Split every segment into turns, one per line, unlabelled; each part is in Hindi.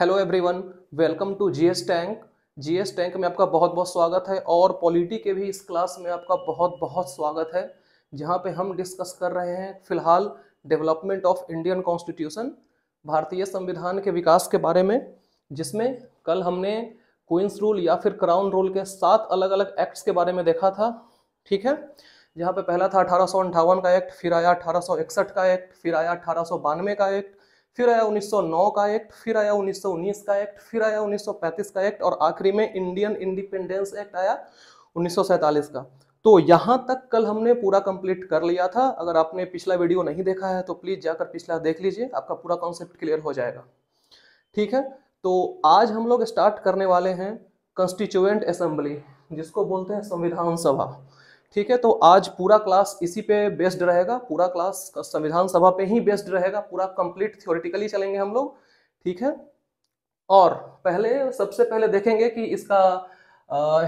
hello everyone welcome to GS tank GS tank में आपका बहुत बहुत स्वागत है और पॉलिटी के भी इस क्लास में आपका बहुत बहुत स्वागत है जहां पे हम डिस्कस कर रहे हैं फिलहाल डेवलपमेंट ऑफ इंडियन कॉन्स्टिट्यूशन भारतीय संविधान के विकास के बारे में जिसमें कल हमने क्वींस रूल या फिर क्राउन रूल के सात अलग अलग एक्ट्स के बारे में देखा था ठीक है जहाँ पे पहला था अठारह का एक्ट फिर आया अठारह का एक्ट फिर आया अठारह का एक्ट फिर आया 1909 का एक्ट फिर आया 1919 का एक्ट फिर आया 1935 का एक्ट और आखिरी में इंडियन इंडिपेंडेंस एक्ट आया उन्नीस का तो यहाँ तक कल हमने पूरा कंप्लीट कर लिया था अगर आपने पिछला वीडियो नहीं देखा है तो प्लीज़ जाकर पिछला देख लीजिए आपका पूरा कॉन्सेप्ट क्लियर हो जाएगा ठीक है तो आज हम लोग स्टार्ट करने वाले हैं कंस्टिट्यूएंट असेंबली जिसको बोलते हैं संविधान सभा ठीक है तो आज पूरा क्लास इसी पे बेस्ड रहेगा पूरा क्लास संविधान सभा पे ही बेस्ड रहेगा पूरा कंप्लीट थियोरिटिकली चलेंगे हम लोग ठीक है और पहले सबसे पहले देखेंगे कि इसका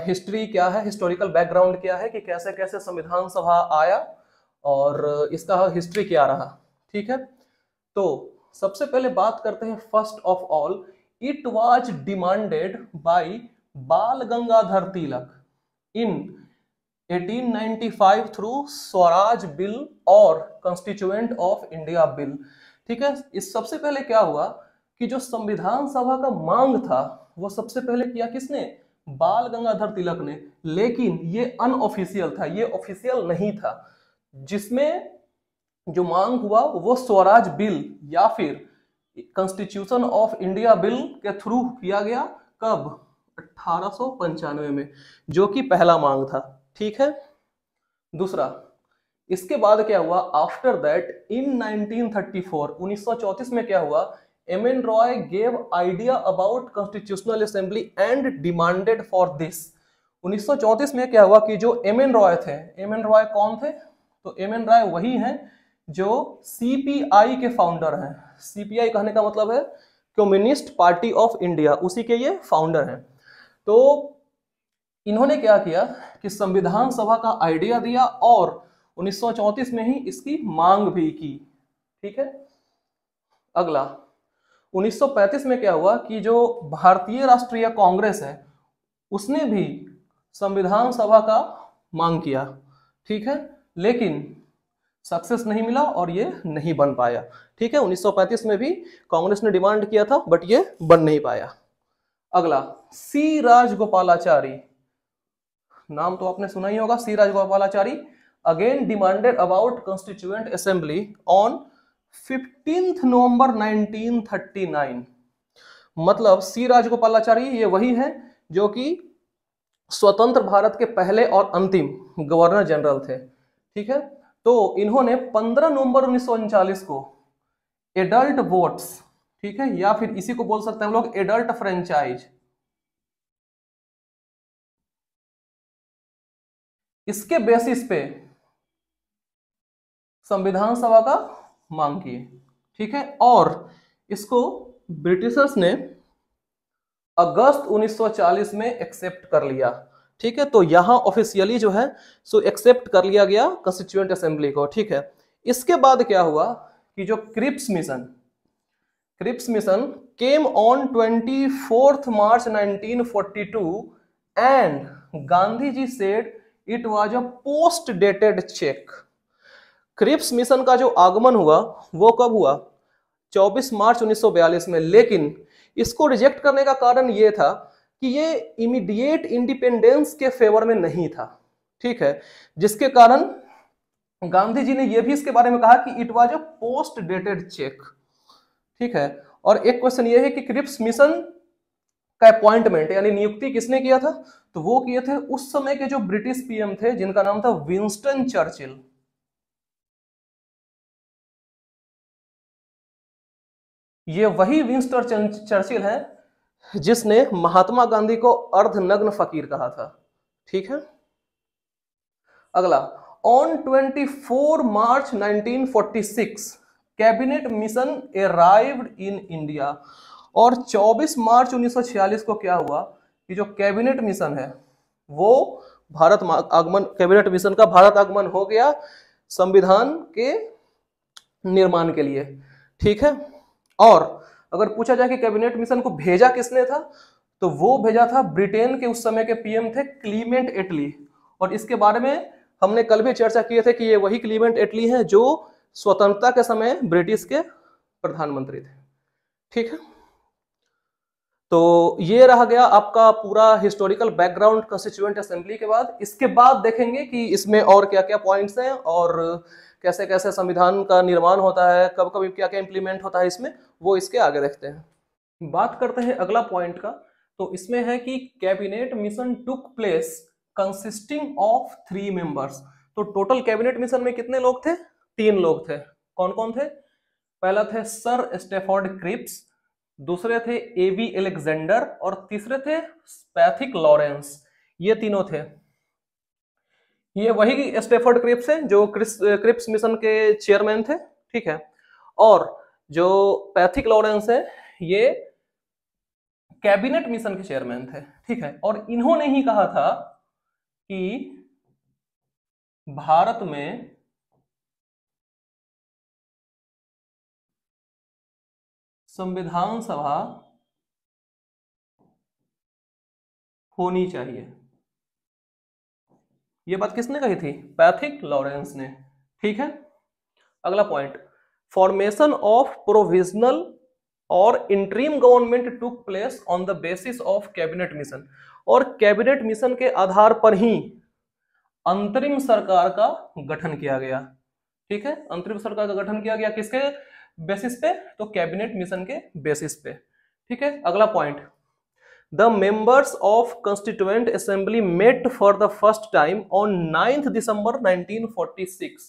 हिस्ट्री क्या है हिस्टोरिकल बैकग्राउंड क्या है कि कैसे कैसे संविधान सभा आया और इसका हिस्ट्री क्या रहा ठीक है तो सबसे पहले बात करते हैं first of all it was demanded by Bal Gangadhar Tilak in 1895 through Swaraj bill और कंस्टिट्यूएंट ऑफ इंडिया बिल ठीक है इस सबसे पहले क्या हुआ कि जो संविधान सभा का मांग था वो सबसे पहले किया किसने बाल गंगाधर तिलक ने लेकिन ये अनऑफिशियल था ये ऑफिशियल नहीं था जिसमें जो मांग हुआ वो स्वराज बिल या फिर कॉन्स्टिट्यूशन ऑफ इंडिया बिल के थ्रू किया गया कब अठारह में जो कि पहला मांग था ठीक है दूसरा इसके बाद क्या हुआ आफ्टर दैट इन 1934 1934 में क्या हुआ M N Roy gave idea about constitutional assembly and demanded for this 1934 में क्या हुआ कि जो एम एन रॉय थे एम एन रॉय कौन थे तो एम एन रॉय वही हैं जो सीपीआई के फाउंडर हैं सीपीआई कहने का मतलब है कम्युनिस्ट पार्टी ऑफ इंडिया उसी के ये फाउंडर हैं तो इन्होंने क्या किया कि संविधान सभा का आइडिया दिया और उन्नीस में ही इसकी मांग भी की ठीक है अगला 1935 में क्या हुआ कि जो भारतीय राष्ट्रीय कांग्रेस है उसने भी संविधान सभा का मांग किया ठीक है लेकिन सक्सेस नहीं मिला और ये नहीं बन पाया ठीक है 1935 में भी कांग्रेस ने डिमांड किया था बट ये बन नहीं पाया अगला सी राजगोपालाचारी नाम तो आपने सुना ही होगा C Rajagopalachari again demanded about constituent assembly on fifteenth November 1939 मतलब सी राजगोपालाचारी ये वही है जो कि स्वतंत्र भारत के पहले और अंतिम गवर्नर जनरल थे ठीक है तो इन्होंने 15 नवंबर उन्नीस को एडल्ट वोट्स ठीक है या फिर इसी को बोल सकते हैं हम लोग एडल्ट फ्रेंचाइज इसके बेसिस पे संविधान सभा का मांग की ठीक है और इसको ब्रिटिशर्स ने अगस्त 1940 में एक्सेप्ट कर लिया ठीक है तो यहां ऑफिशियली जो है सो एक्सेप्ट कर लिया गया कंस्टिट्यूएंट असेंबली को ठीक है इसके बाद क्या हुआ कि जो Cripps mission Cripps mission came on twenty fourth March 1942 and Gandhi ji said it was a post dated cheque Cripps mission का जो आगमन हुआ वो कब हुआ 24 मार्च 1942 में लेकिन इसको रिजेक्ट करने का कारण ये था कि ये इमीडिएट इंडिपेंडेंस के फेवर में नहीं था ठीक है जिसके कारण गांधी जी ने यह भी इसके बारे में कहा कि it was a post dated cheque ठीक है और एक क्वेश्चन ये है कि क्रिप्स मिशन का अपॉइंटमेंट यानी नियुक्ति किसने किया था तो वो किए थे उस समय के जो ब्रिटिश पीएम थे जिनका नाम था विंस्टन चर्चिल ये वही विंस्टन चर्चिल है जिसने महात्मा गांधी को अर्धनग्न फकीर कहा था ठीक है अगला on 24 March 1946 cabinet mission arrived in India और 24 मार्च 1946 को क्या हुआ कि जो कैबिनेट मिशन है वो भारत आगमन कैबिनेट मिशन का भारत आगमन हो गया संविधान के निर्माण के लिए ठीक है और अगर पूछा जाए कि कैबिनेट मिशन को भेजा किसने था तो वो भेजा था ब्रिटेन के उस समय के पीएम थे क्लीमेंट एटली और इसके बारे में हमने कल भी चर्चा किए थे कि ये वही क्लीमेंट एटली हैं जो स्वतंत्रता के समय ब्रिटिश के प्रधानमंत्री थे ठीक है तो ये रह गया आपका पूरा हिस्टोरिकल बैकग्राउंड कॉन्स्टिट्यूएंट असेंबली के बाद इसके बाद देखेंगे कि इसमें और क्या क्या पॉइंट्स हैं और कैसे कैसे संविधान का निर्माण होता है कब कभी क्या क्या इम्प्लीमेंट होता है इसमें वो इसके आगे देखते हैं बात करते हैं अगला पॉइंट का तो इसमें है कि cabinet mission took place consisting of three members तो टोटल कैबिनेट मिशन में कितने लोग थे तीन लोग थे कौन कौन थे पहला थे सर स्टेफोर्ड क्रिप्स दूसरे थे ए बी एलेक्जेंडर और तीसरे थे स्पैथिक लॉरेंस ये तीनों थे ये वही स्टेफर्ड क्रिप्स हैं जो क्रिप्स मिशन के चेयरमैन थे ठीक है और जो पैथिक लॉरेंस है ये कैबिनेट मिशन के चेयरमैन थे ठीक है और इन्होंने ही कहा था कि भारत में
संविधान सभा होनी चाहिए
यह बात किसने कही थी पैथिक लॉरेंस ने ठीक है अगला पॉइंट फॉर्मेशन ऑफ प्रोविजनल और interim government took place on the basis of cabinet mission और कैबिनेट मिशन के आधार पर ही अंतरिम सरकार का गठन किया गया ठीक है अंतरिम सरकार का गठन किया गया किसके बेसिस पे तो कैबिनेट मिशन के बेसिस पे ठीक है अगला point the members of constituent assembly met for the first time on ninth December 1946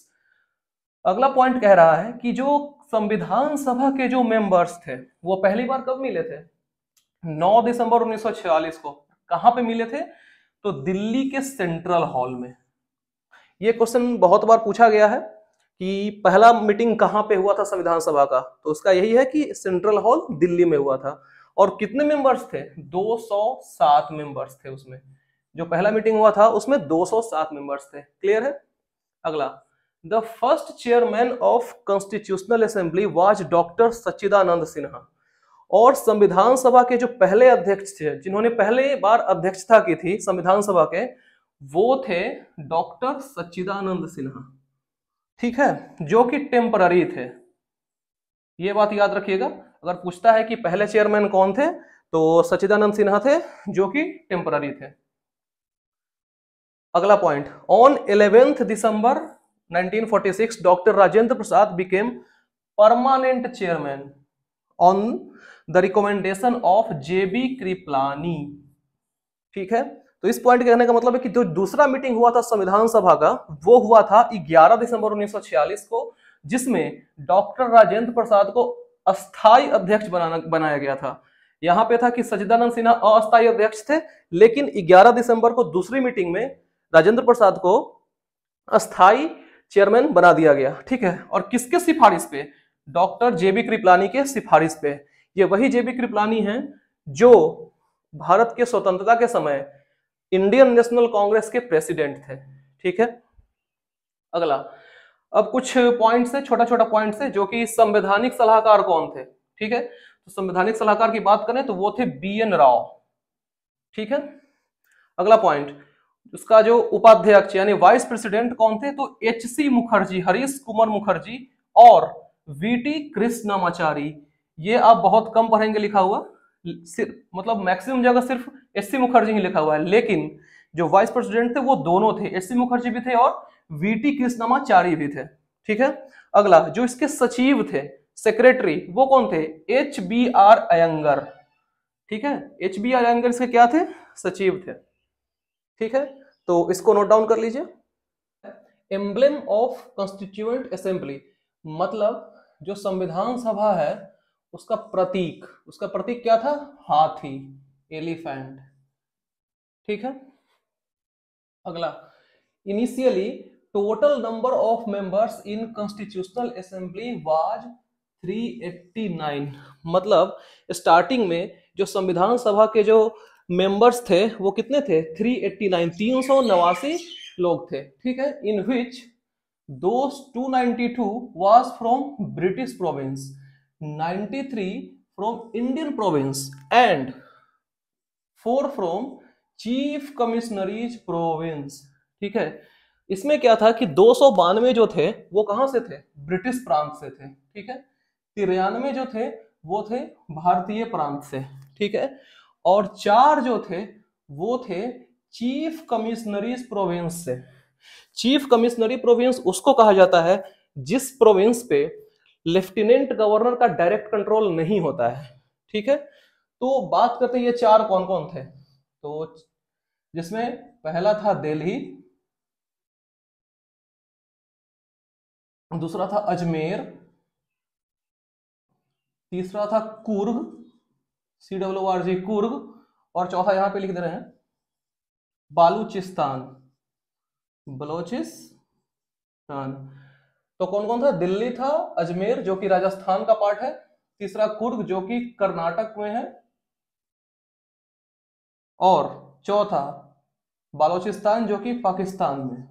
अगला पॉइंट कह रहा है कि जो संविधान सभा के जो मेंबर्स थे वो पहली बार कब मिले थे 9 दिसंबर 1946 को कहां पे मिले थे तो दिल्ली के सेंट्रल हॉल में ये क्वेश्चन बहुत बार पूछा गया है कि पहला मीटिंग कहाँ पे हुआ था संविधान सभा का तो उसका यही है कि सेंट्रल हॉल दिल्ली में हुआ था और कितने मेंबर्स थे 207 मेंबर्स थे उसमें जो पहला मीटिंग हुआ था उसमें 207 मेंबर्स थे क्लियर है अगला the first chairman of constitutional assembly was doctor Sachchidananda Sinha और संविधान सभा के जो पहले अध्यक्ष थे जिन्होंने पहले बार अध्यक्षता की थी संविधान सभा के वो थे डॉक्टर सच्चिदानंद सिन्हा ठीक है जो कि टेम्पररी थे ये बात याद रखिएगा अगर पूछता है कि पहले चेयरमैन कौन थे तो सचिदानंद सिन्हा थे जो कि टेम्पररी थे अगला point on eleventh December 1946 doctor Rajendra Prasad became permanent chairman on the recommendation of J B Kripalani ठीक है तो इस पॉइंट कहने का मतलब है कि जो दूसरा मीटिंग हुआ था संविधान सभा का वो हुआ था 11 दिसंबर 1946 को जिसमें डॉक्टर राजेंद्र प्रसाद को अस्थाई अध्यक्ष बनाना बनाया गया था यहां पे था कि सचिदानंद सिन्हा अस्थाई अध्यक्ष थे लेकिन 11 दिसंबर को दूसरी मीटिंग में राजेंद्र प्रसाद को अस्थाई चेयरमैन बना दिया गया ठीक है और किसके सिफारिश पे डॉक्टर जेबी कृपलानी के सिफारिश पे ये वही जेबी कृपलानी है जो भारत के स्वतंत्रता के समय इंडियन नेशनल कांग्रेस के प्रेसिडेंट थे ठीक है अगला अब कुछ पॉइंट्स है छोटा छोटा पॉइंट्स है जो कि संवैधानिक सलाहकार कौन थे ठीक है तो संवैधानिक सलाहकार की बात करें तो वो थे बी एन राव ठीक है अगला पॉइंट उसका जो उपाध्यक्ष यानी वाइस प्रेसिडेंट कौन थे तो एच सी मुखर्जी हरीश कुमार मुखर्जी और वी टी कृष्णमाचारी ये आप बहुत कम पढ़ेंगे लिखा हुआ सिर्फ मतलब मैक्सिमम जगह सिर्फ एस सी मुखर्जी ही लिखा हुआ है लेकिन जो वाइस प्रेसिडेंट थे वो दोनों थे एस सी मुखर्जी भी थे और वी टी कृष्णमाचार्य भी थे ठीक है अगला जो इसके सचिव थे सेक्रेटरी वो कौन थे एच बी आर अयंगर ठीक है एच बी आर अयंगर इसके क्या थे सचिव थे ठीक है तो इसको नोट डाउन कर लीजिए एम्ब्लेम ऑफ कॉन्स्टिट्यूएंट असेंबली मतलब जो संविधान सभा है उसका प्रतीक उसका प्रतीक क्या था हाथी एलिफेंट ठीक है अगला initially total number of members in constitutional assembly was 389 मतलब स्टार्टिंग में जो संविधान सभा के जो मेंबर्स थे वो कितने थे 389 तीन सौ नवासी लोग थे ठीक है इन विच दो two ninety two was from British province 93 from Indian province and four from chief commissioneries province ठीक है इसमें क्या था कि दो सौ बानवे जो थे वो कहां से थे ब्रिटिश प्रांत से थे ठीक है तिरानवे जो थे वो थे भारतीय प्रांत से ठीक है और चार जो थे वो थे चीफ कमिश्नरीज प्रोविंस से चीफ कमिश्नरी प्रोविंस उसको कहा जाता है जिस प्रोविंस पे लेफ्टिनेंट गवर्नर का डायरेक्ट कंट्रोल नहीं होता है ठीक है तो बात करते हैं ये चार कौन कौन थे तो जिसमें पहला था दिल्ली दूसरा था अजमेर तीसरा था Coorg C W R G Coorg और चौथा यहां पे लिख दे रहे हैं बालूचिस्तान बलोचिस्तान तो कौन कौन था दिल्ली था अजमेर जो कि राजस्थान का पार्ट है तीसरा कुर्ग जो कि कर्नाटक में है और चौथा बलोचिस्तान जो कि पाकिस्तान में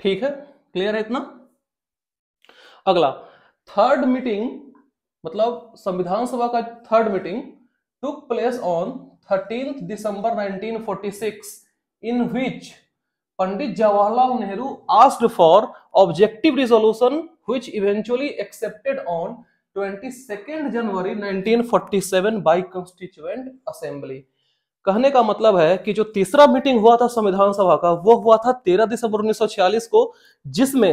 ठीक है क्लियर है इतना अगला थर्ड मीटिंग मतलब संविधान सभा का third meeting took place on thirteen December 1946 in which Pandit Jawaharlal Nehru asked for objective resolution which eventually accepted on twenty January 1947 by constituent assembly कहने का मतलब है कि जो तीसरा मीटिंग हुआ था संविधान सभा का वो हुआ था 13 दिसंबर 1946 को जिसमें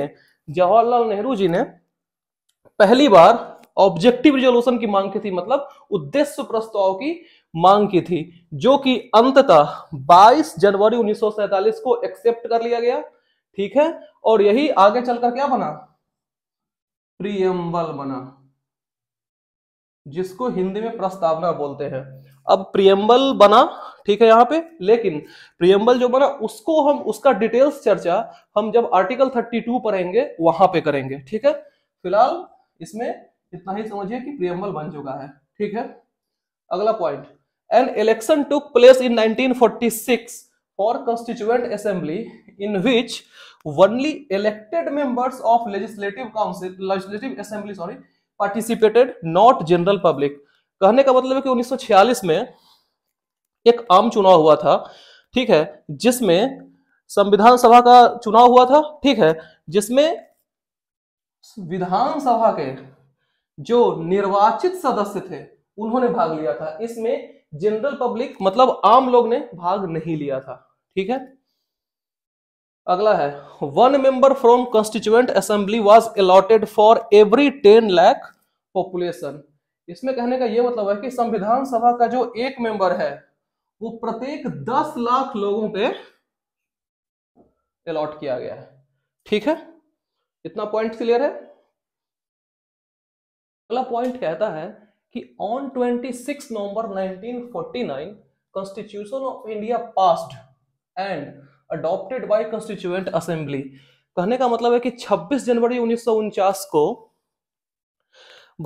जवाहरलाल नेहरू जी ने पहली बार ऑब्जेक्टिव रिजोल्यूशन की मांग की थी मतलब उद्देश्य प्रस्ताव की मांग की थी जो कि अंततः 22 जनवरी 1947 को एक्सेप्ट कर लिया गया ठीक है और यही आगे चलकर क्या बना प्रियम्बल बना जिसको हिंदी में प्रस्तावना बोलते हैं अब प्रियम्बल बना ठीक है यहाँ पे लेकिन प्रियम्बल जो बना उसको हम उसका डिटेल्स चर्चा हम जब आर्टिकल 32 पढ़ेंगे वहां पे करेंगे ठीक है फिलहाल इसमें इतना ही समझिए कि प्रियम्बल बन चुका है ठीक है अगला point an election took place in 1946 for constituent assembly in which only elected members of legislative council legislative assembly sorry participated not general public कहने का मतलब है कि 1946 में एक आम चुनाव हुआ था ठीक है जिसमें संविधान सभा का चुनाव हुआ था ठीक है जिसमें विधानसभा के जो निर्वाचित सदस्य थे उन्होंने भाग लिया था इसमें जनरल पब्लिक मतलब आम लोग ने भाग नहीं लिया था ठीक है अगला है one member from constituent assembly was allotted for every ten lakh population इसमें कहने का यह मतलब है कि संविधान सभा का जो एक मेंबर है वो प्रत्येक दस लाख लोगों पे अलॉट किया गया है ठीक है इतना पॉइंट क्लियर है अगला पॉइंट कहता है कि on twenty six November nineteen forty nine constitution of India passed and adopted by constituent assembly कहने का मतलब है कि 26 जनवरी उन्नीस को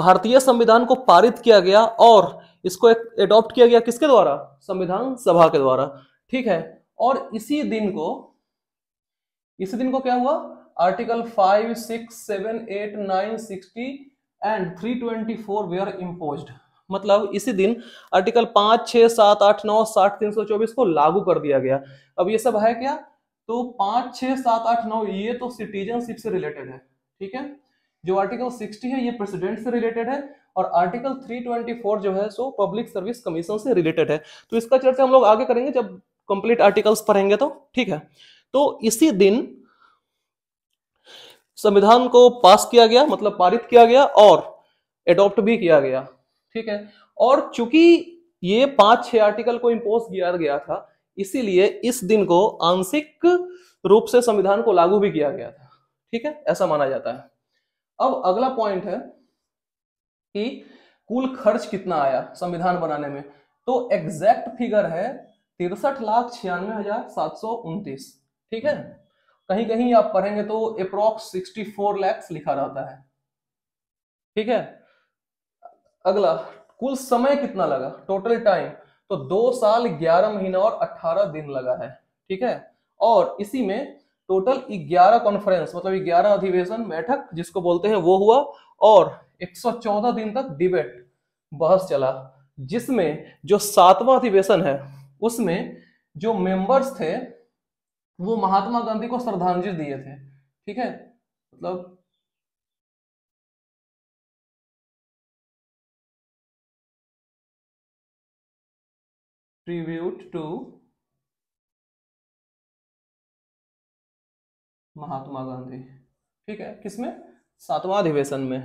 भारतीय संविधान को पारित किया गया और इसको एडॉप्ट किया गया किसके द्वारा संविधान सभा के द्वारा ठीक है और इसी दिन को इसी दिन को क्या हुआ article five six seven eight nine sixty and three twenty four are impose मतलब इसी दिन आर्टिकल पांच छह सात आठ नौ साठ तीन सौ चौबीस को लागू कर दिया गया अब ये सब है क्या तो पांच छह सात आठ नौ ये तो सिटीजनशिप से रिलेटेड है ठीक है जो आर्टिकल सिक्सटी है ये प्रेसिडेंट से रिलेटेड है और आर्टिकल 324 जो है सो पब्लिक सर्विस कमीशन से रिलेटेड है तो इसका चर्चा हम लोग आगे करेंगे जब कंप्लीट आर्टिकल्स पढ़ेंगे तो ठीक है तो इसी दिन संविधान को पास किया गया मतलब पारित किया गया और एडॉप्ट भी किया गया ठीक है और चूंकि ये पांच छह आर्टिकल को इम्पोज किया गया था इसीलिए इस दिन को आंशिक रूप से संविधान को लागू भी किया गया था ठीक है ऐसा माना जाता है अब अगला पॉइंट है कि कुल खर्च कितना आया संविधान बनाने में तो एग्जैक्ट फिगर है तिरसठ लाख छियानवे हजार सात सौ उनतीस ठीक है कहीं कहीं आप पढ़ेंगे तो अप्रोक्स सिक्सटी फोर लैक्स लिखा रहता है ठीक है अगला कुल समय कितना लगा टोटल टाइम तो दो साल ग्यारह महीना और अठारह दिन लगा है ठीक है और इसी में टोटल ग्यारह कॉन्फ्रेंस मतलब ग्यारह अधिवेशन बैठक जिसको बोलते हैं वो हुआ और 114 दिन तक डिबेट बहस चला जिसमें जो सातवां अधिवेशन है उसमें जो मेंबर्स थे वो महात्मा गांधी को श्रद्धांजलि दिए थे ठीक है
मतलब tribute to महात्मा गांधी
ठीक है किसमें सातवां अधिवेशन में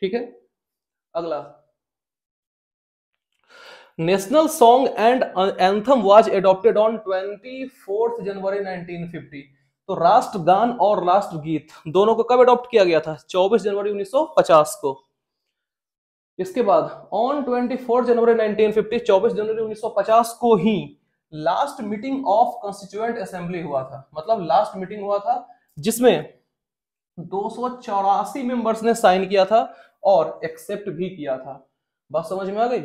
ठीक है अगला national song and anthem was adopted on twenty fourth January 1950 तो राष्ट्रगान और राष्ट्रगीत दोनों को कब एडॉप्ट किया गया था 24 जनवरी 1950 को इसके बाद ऑन 24 जनवरी 1950 24 जनवरी 1950 को ही last meeting of constituent assembly हुआ था मतलब लास्ट मीटिंग हुआ था जिसमें दो मेंबर्स ने साइन किया था और एक्सेप्ट भी किया था बात समझ में आ गई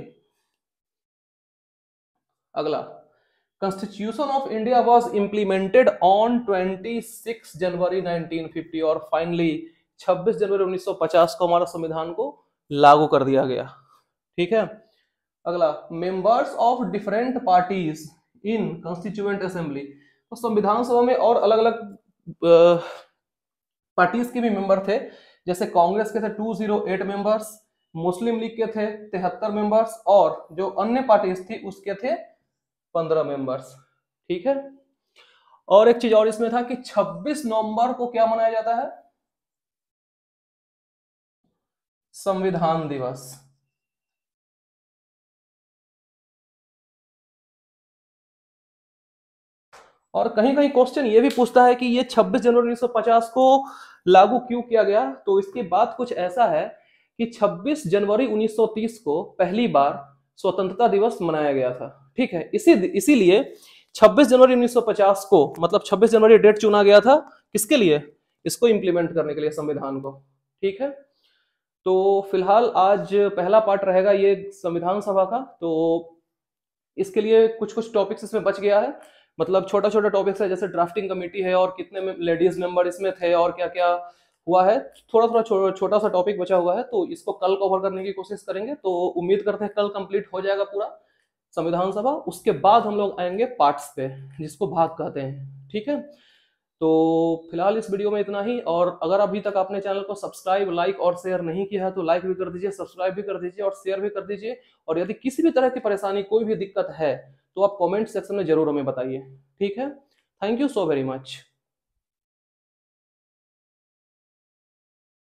अगला constitution of India was implemented on 26 January 1950 और फाइनली 26 जनवरी 1950 को हमारा संविधान को लागू कर दिया गया ठीक है अगला members of different parties in constituent assembly तो संविधान सभा में और अलग अलग पार्टीज के भी मेंबर थे जैसे कांग्रेस के थे 208 मेंबर्स मुस्लिम लीग के थे तिहत्तर मेंबर्स और जो अन्य पार्टीज थी उसके थे 15 मेंबर्स ठीक है और एक चीज और इसमें था कि 26 नवंबर को क्या मनाया जाता है संविधान दिवस और कहीं कहीं क्वेश्चन ये भी पूछता है कि ये 26 जनवरी 1950 को लागू क्यों किया गया तो इसके बाद कुछ ऐसा है कि 26 जनवरी 1930 को पहली बार स्वतंत्रता दिवस मनाया गया था ठीक है इसी इसीलिए 26 जनवरी 1950 को मतलब 26 जनवरी डेट चुना गया था किसके लिए इसको इंप्लीमेंट करने के लिए संविधान को ठीक है तो फिलहाल आज पहला पार्ट रहेगा ये संविधान सभा का तो इसके लिए कुछ कुछ टॉपिक्स इसमें बच गया है मतलब छोटा छोटा टॉपिक्स है जैसे ड्राफ्टिंग कमेटी है और कितने लेडीज मेंबर इसमें थे और क्या क्या हुआ है थोड़ा थोड़ा छो, छोटा सा टॉपिक बचा हुआ है तो इसको कल कवर करने की कोशिश करेंगे तो उम्मीद करते हैं कल कंप्लीट हो जाएगा पूरा संविधान सभा उसके बाद हम लोग आएंगे पार्ट्स पे जिसको भाग कहते हैं ठीक है तो फिलहाल इस वीडियो में इतना ही और अगर अभी तक आपने चैनल को सब्सक्राइब लाइक और शेयर नहीं किया है तो लाइक भी कर दीजिए सब्सक्राइब भी कर दीजिए और शेयर भी कर दीजिए और यदि किसी भी तरह की परेशानी कोई भी दिक्कत है तो आप कमेंट सेक्शन में जरूर हमें बताइए ठीक है thank you so very much